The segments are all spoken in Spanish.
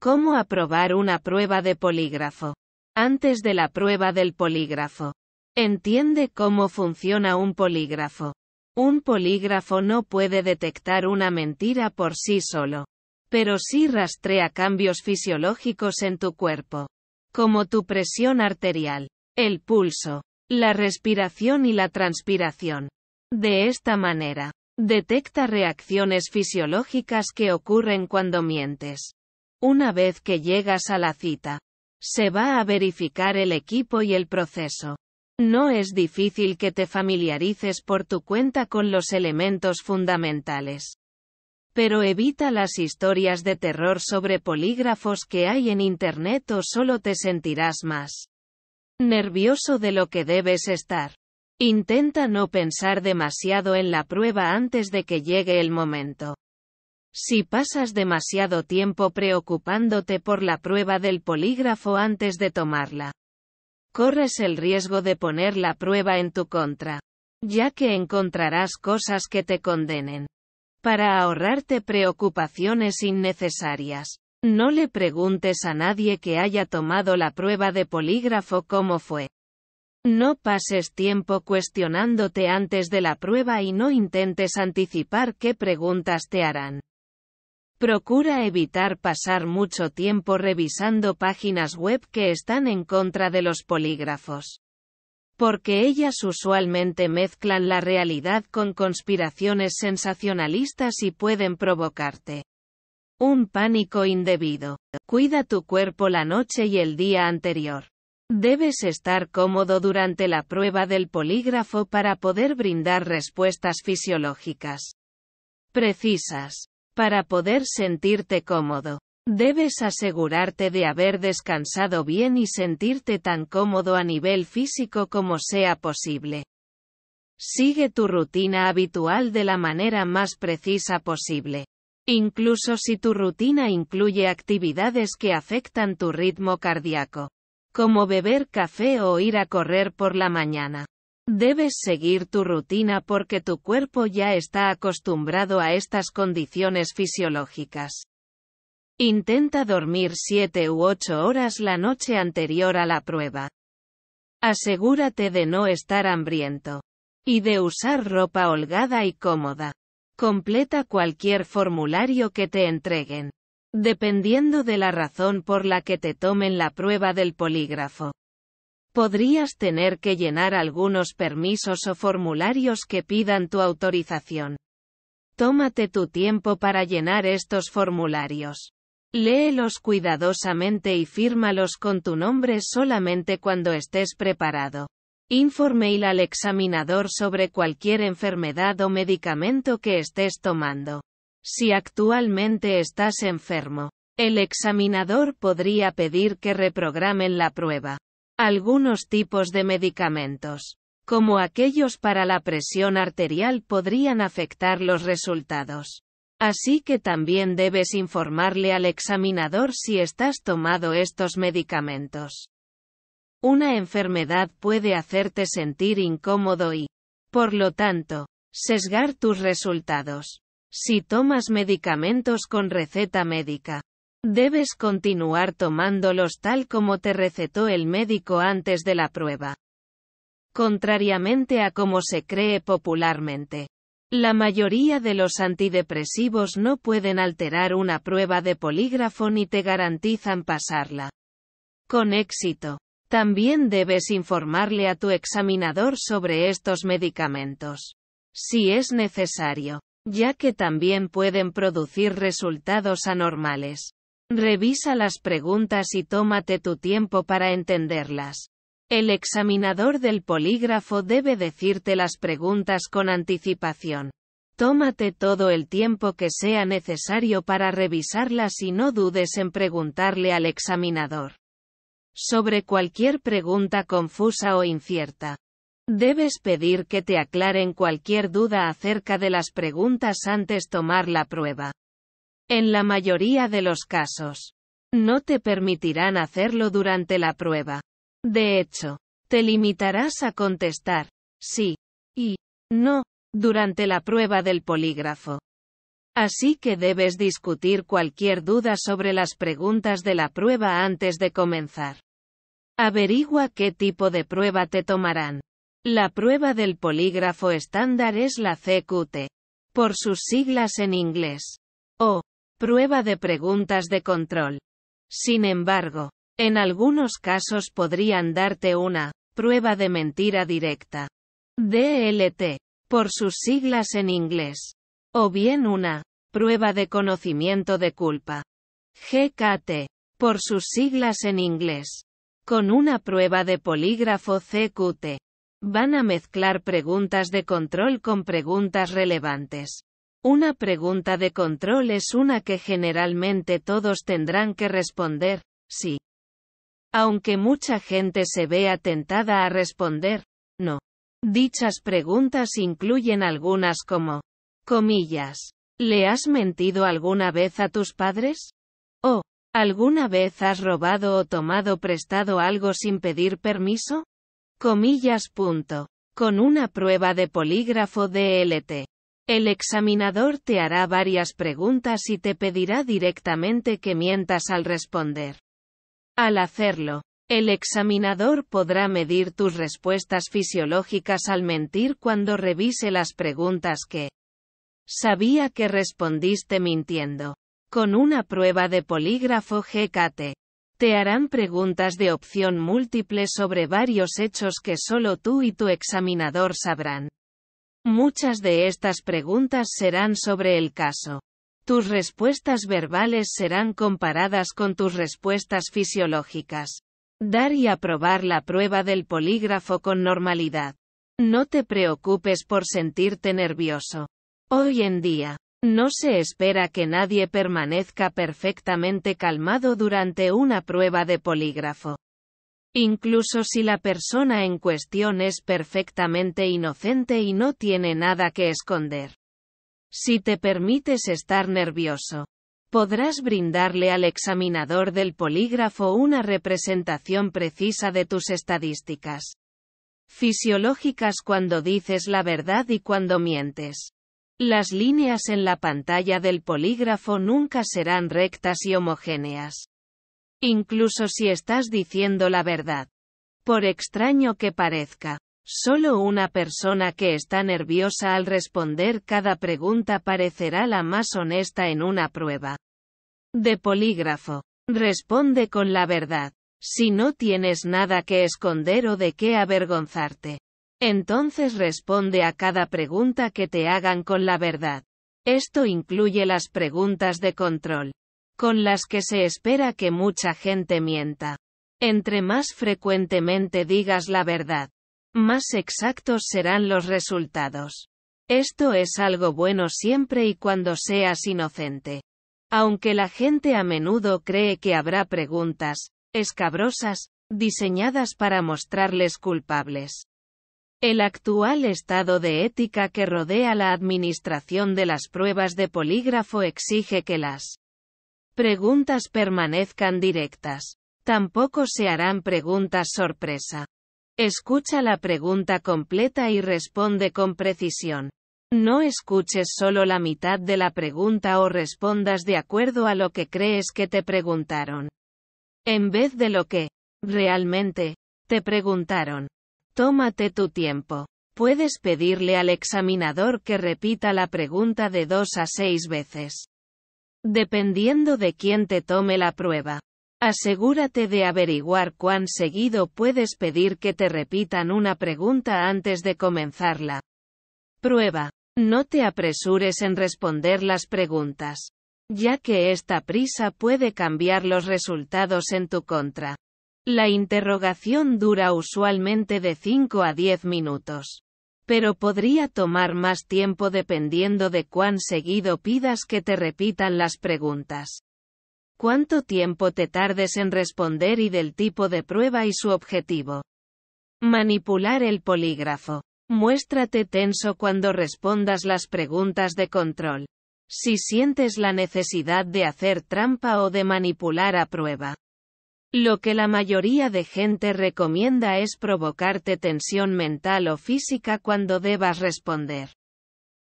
¿Cómo aprobar una prueba de polígrafo? Antes de la prueba del polígrafo. Entiende cómo funciona un polígrafo. Un polígrafo no puede detectar una mentira por sí solo. Pero sí rastrea cambios fisiológicos en tu cuerpo. Como tu presión arterial, el pulso, la respiración y la transpiración. De esta manera, detecta reacciones fisiológicas que ocurren cuando mientes. Una vez que llegas a la cita, se va a verificar el equipo y el proceso. No es difícil que te familiarices por tu cuenta con los elementos fundamentales. Pero evita las historias de terror sobre polígrafos que hay en Internet o solo te sentirás más nervioso de lo que debes estar. Intenta no pensar demasiado en la prueba antes de que llegue el momento. Si pasas demasiado tiempo preocupándote por la prueba del polígrafo antes de tomarla, corres el riesgo de poner la prueba en tu contra, ya que encontrarás cosas que te condenen. Para ahorrarte preocupaciones innecesarias, no le preguntes a nadie que haya tomado la prueba de polígrafo cómo fue. No pases tiempo cuestionándote antes de la prueba y no intentes anticipar qué preguntas te harán. Procura evitar pasar mucho tiempo revisando páginas web que están en contra de los polígrafos. Porque ellas usualmente mezclan la realidad con conspiraciones sensacionalistas y pueden provocarte un pánico indebido. Cuida tu cuerpo la noche y el día anterior. Debes estar cómodo durante la prueba del polígrafo para poder brindar respuestas fisiológicas precisas. Para poder sentirte cómodo, debes asegurarte de haber descansado bien y sentirte tan cómodo a nivel físico como sea posible. Sigue tu rutina habitual de la manera más precisa posible. Incluso si tu rutina incluye actividades que afectan tu ritmo cardíaco. Como beber café o ir a correr por la mañana. Debes seguir tu rutina porque tu cuerpo ya está acostumbrado a estas condiciones fisiológicas. Intenta dormir 7 u 8 horas la noche anterior a la prueba. Asegúrate de no estar hambriento. Y de usar ropa holgada y cómoda. Completa cualquier formulario que te entreguen. Dependiendo de la razón por la que te tomen la prueba del polígrafo podrías tener que llenar algunos permisos o formularios que pidan tu autorización. Tómate tu tiempo para llenar estos formularios. Léelos cuidadosamente y fírmalos con tu nombre solamente cuando estés preparado. Informe al examinador sobre cualquier enfermedad o medicamento que estés tomando. Si actualmente estás enfermo, el examinador podría pedir que reprogramen la prueba. Algunos tipos de medicamentos, como aquellos para la presión arterial, podrían afectar los resultados. Así que también debes informarle al examinador si estás tomando estos medicamentos. Una enfermedad puede hacerte sentir incómodo y, por lo tanto, sesgar tus resultados. Si tomas medicamentos con receta médica, Debes continuar tomándolos tal como te recetó el médico antes de la prueba. Contrariamente a como se cree popularmente, la mayoría de los antidepresivos no pueden alterar una prueba de polígrafo ni te garantizan pasarla. Con éxito. También debes informarle a tu examinador sobre estos medicamentos. Si es necesario, ya que también pueden producir resultados anormales. Revisa las preguntas y tómate tu tiempo para entenderlas. El examinador del polígrafo debe decirte las preguntas con anticipación. Tómate todo el tiempo que sea necesario para revisarlas y no dudes en preguntarle al examinador. Sobre cualquier pregunta confusa o incierta. Debes pedir que te aclaren cualquier duda acerca de las preguntas antes tomar la prueba. En la mayoría de los casos, no te permitirán hacerlo durante la prueba. De hecho, te limitarás a contestar sí y no durante la prueba del polígrafo. Así que debes discutir cualquier duda sobre las preguntas de la prueba antes de comenzar. Averigua qué tipo de prueba te tomarán. La prueba del polígrafo estándar es la CQT, por sus siglas en inglés, o Prueba de preguntas de control. Sin embargo, en algunos casos podrían darte una prueba de mentira directa. DLT, por sus siglas en inglés. O bien una prueba de conocimiento de culpa. GKT, por sus siglas en inglés. Con una prueba de polígrafo CQT. Van a mezclar preguntas de control con preguntas relevantes. Una pregunta de control es una que generalmente todos tendrán que responder, sí. Aunque mucha gente se vea tentada a responder, no. Dichas preguntas incluyen algunas como, comillas, ¿le has mentido alguna vez a tus padres? ¿O, alguna vez has robado o tomado prestado algo sin pedir permiso? Comillas. Punto. Con una prueba de polígrafo DLT. El examinador te hará varias preguntas y te pedirá directamente que mientas al responder. Al hacerlo, el examinador podrá medir tus respuestas fisiológicas al mentir cuando revise las preguntas que sabía que respondiste mintiendo. Con una prueba de polígrafo GKT, te harán preguntas de opción múltiple sobre varios hechos que solo tú y tu examinador sabrán. Muchas de estas preguntas serán sobre el caso. Tus respuestas verbales serán comparadas con tus respuestas fisiológicas. Dar y aprobar la prueba del polígrafo con normalidad. No te preocupes por sentirte nervioso. Hoy en día, no se espera que nadie permanezca perfectamente calmado durante una prueba de polígrafo. Incluso si la persona en cuestión es perfectamente inocente y no tiene nada que esconder. Si te permites estar nervioso, podrás brindarle al examinador del polígrafo una representación precisa de tus estadísticas fisiológicas cuando dices la verdad y cuando mientes. Las líneas en la pantalla del polígrafo nunca serán rectas y homogéneas. Incluso si estás diciendo la verdad. Por extraño que parezca. Solo una persona que está nerviosa al responder cada pregunta parecerá la más honesta en una prueba. De polígrafo. Responde con la verdad. Si no tienes nada que esconder o de qué avergonzarte. Entonces responde a cada pregunta que te hagan con la verdad. Esto incluye las preguntas de control con las que se espera que mucha gente mienta. Entre más frecuentemente digas la verdad, más exactos serán los resultados. Esto es algo bueno siempre y cuando seas inocente. Aunque la gente a menudo cree que habrá preguntas, escabrosas, diseñadas para mostrarles culpables. El actual estado de ética que rodea la administración de las pruebas de polígrafo exige que las preguntas permanezcan directas. Tampoco se harán preguntas sorpresa. Escucha la pregunta completa y responde con precisión. No escuches solo la mitad de la pregunta o respondas de acuerdo a lo que crees que te preguntaron. En vez de lo que, realmente, te preguntaron. Tómate tu tiempo. Puedes pedirle al examinador que repita la pregunta de dos a seis veces. Dependiendo de quién te tome la prueba. Asegúrate de averiguar cuán seguido puedes pedir que te repitan una pregunta antes de comenzarla. Prueba. No te apresures en responder las preguntas, ya que esta prisa puede cambiar los resultados en tu contra. La interrogación dura usualmente de 5 a 10 minutos pero podría tomar más tiempo dependiendo de cuán seguido pidas que te repitan las preguntas. Cuánto tiempo te tardes en responder y del tipo de prueba y su objetivo. Manipular el polígrafo. Muéstrate tenso cuando respondas las preguntas de control. Si sientes la necesidad de hacer trampa o de manipular a prueba, lo que la mayoría de gente recomienda es provocarte tensión mental o física cuando debas responder.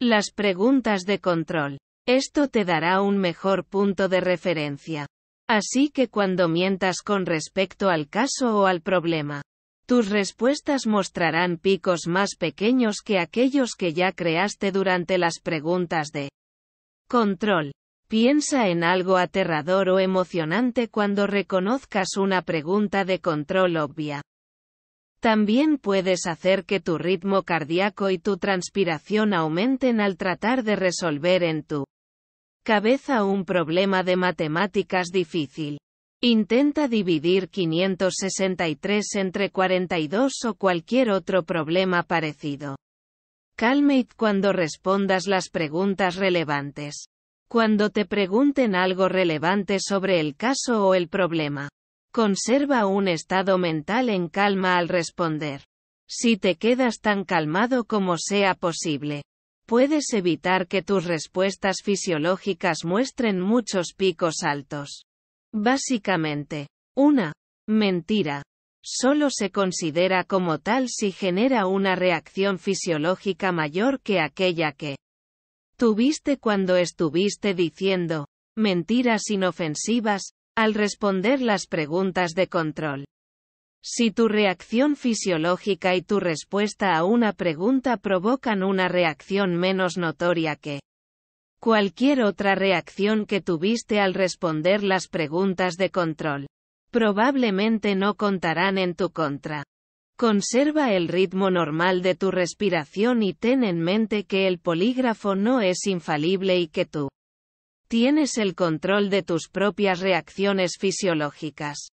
Las preguntas de control. Esto te dará un mejor punto de referencia. Así que cuando mientas con respecto al caso o al problema, tus respuestas mostrarán picos más pequeños que aquellos que ya creaste durante las preguntas de control. Piensa en algo aterrador o emocionante cuando reconozcas una pregunta de control obvia. También puedes hacer que tu ritmo cardíaco y tu transpiración aumenten al tratar de resolver en tu cabeza un problema de matemáticas difícil. Intenta dividir 563 entre 42 o cualquier otro problema parecido. Calmate cuando respondas las preguntas relevantes. Cuando te pregunten algo relevante sobre el caso o el problema, conserva un estado mental en calma al responder. Si te quedas tan calmado como sea posible, puedes evitar que tus respuestas fisiológicas muestren muchos picos altos. Básicamente, una mentira solo se considera como tal si genera una reacción fisiológica mayor que aquella que tuviste cuando estuviste diciendo mentiras inofensivas al responder las preguntas de control. Si tu reacción fisiológica y tu respuesta a una pregunta provocan una reacción menos notoria que cualquier otra reacción que tuviste al responder las preguntas de control, probablemente no contarán en tu contra. Conserva el ritmo normal de tu respiración y ten en mente que el polígrafo no es infalible y que tú tienes el control de tus propias reacciones fisiológicas.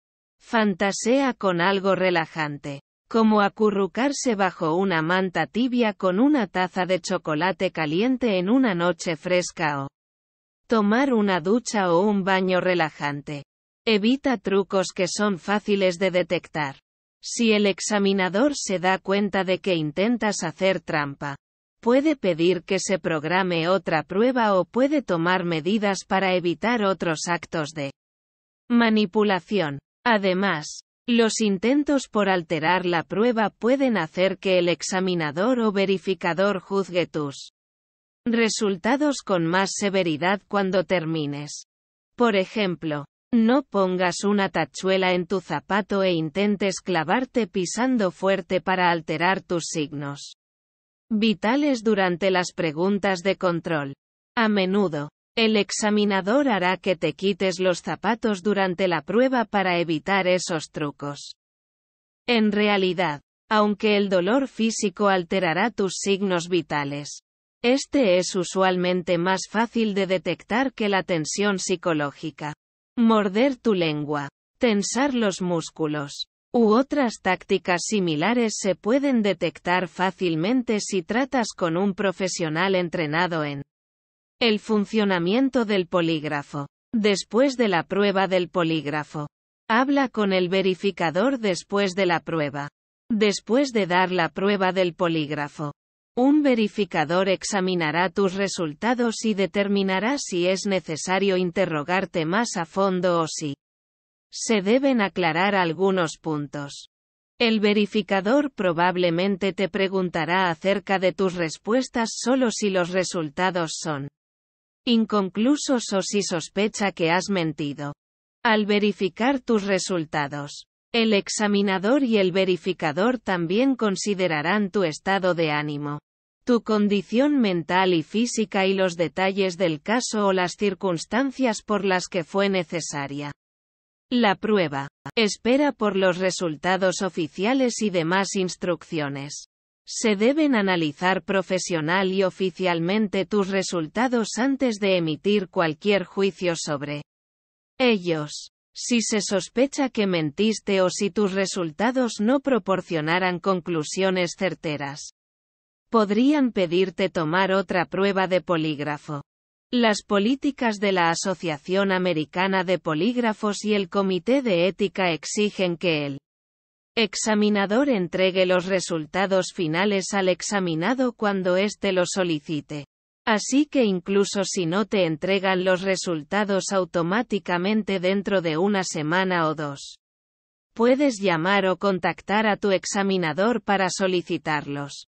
Fantasea con algo relajante, como acurrucarse bajo una manta tibia con una taza de chocolate caliente en una noche fresca o tomar una ducha o un baño relajante. Evita trucos que son fáciles de detectar. Si el examinador se da cuenta de que intentas hacer trampa, puede pedir que se programe otra prueba o puede tomar medidas para evitar otros actos de manipulación. Además, los intentos por alterar la prueba pueden hacer que el examinador o verificador juzgue tus resultados con más severidad cuando termines. Por ejemplo, no pongas una tachuela en tu zapato e intentes clavarte pisando fuerte para alterar tus signos. Vitales durante las preguntas de control. A menudo, el examinador hará que te quites los zapatos durante la prueba para evitar esos trucos. En realidad, aunque el dolor físico alterará tus signos vitales, este es usualmente más fácil de detectar que la tensión psicológica. Morder tu lengua. Tensar los músculos. U otras tácticas similares se pueden detectar fácilmente si tratas con un profesional entrenado en el funcionamiento del polígrafo. Después de la prueba del polígrafo. Habla con el verificador después de la prueba. Después de dar la prueba del polígrafo. Un verificador examinará tus resultados y determinará si es necesario interrogarte más a fondo o si se deben aclarar algunos puntos. El verificador probablemente te preguntará acerca de tus respuestas solo si los resultados son inconclusos o si sospecha que has mentido. Al verificar tus resultados, el examinador y el verificador también considerarán tu estado de ánimo, tu condición mental y física y los detalles del caso o las circunstancias por las que fue necesaria. La prueba. Espera por los resultados oficiales y demás instrucciones. Se deben analizar profesional y oficialmente tus resultados antes de emitir cualquier juicio sobre ellos. Si se sospecha que mentiste o si tus resultados no proporcionaran conclusiones certeras, podrían pedirte tomar otra prueba de polígrafo. Las políticas de la Asociación Americana de Polígrafos y el Comité de Ética exigen que el examinador entregue los resultados finales al examinado cuando éste lo solicite. Así que incluso si no te entregan los resultados automáticamente dentro de una semana o dos, puedes llamar o contactar a tu examinador para solicitarlos.